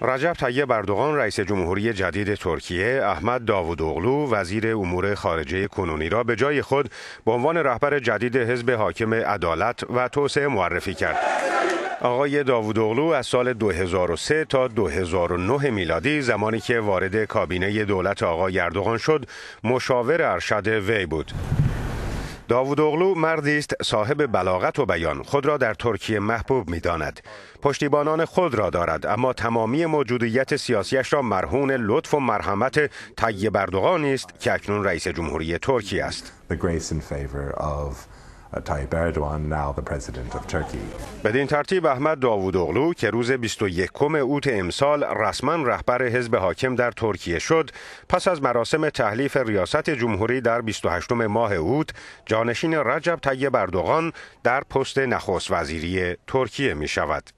رجب طیب اردوغان رئیس جمهوری جدید ترکیه احمد داوود اغلو وزیر امور خارجه کنونی را به جای خود به عنوان رهبر جدید حزب حاکم عدالت و توسعه معرفی کرد آقای داوود اغلو از سال 2003 تا 2009 میلادی زمانی که وارد کابینه دولت آقای اردوغان شد مشاور ارشد وی بود داوود اغلو مردی است صاحب بلاغت و بیان خود را در ترکیه محبوب می داند. پشتیبانان خود را دارد اما تمامی موجودیت سیاسیش را مرهون لطف و مرحمت طیب اردوغانی است که اکنون رئیس جمهوری ترکیه است. بدین اردوان به ترتیب احمد داوود اغلو که روز 21 اوت امسال رسما رهبر حزب حاکم در ترکیه شد پس از مراسم تحلیف ریاست جمهوری در 28 ماه اوت جانشین رجب طیب اردوغان در پست نخست وزیری ترکیه می شود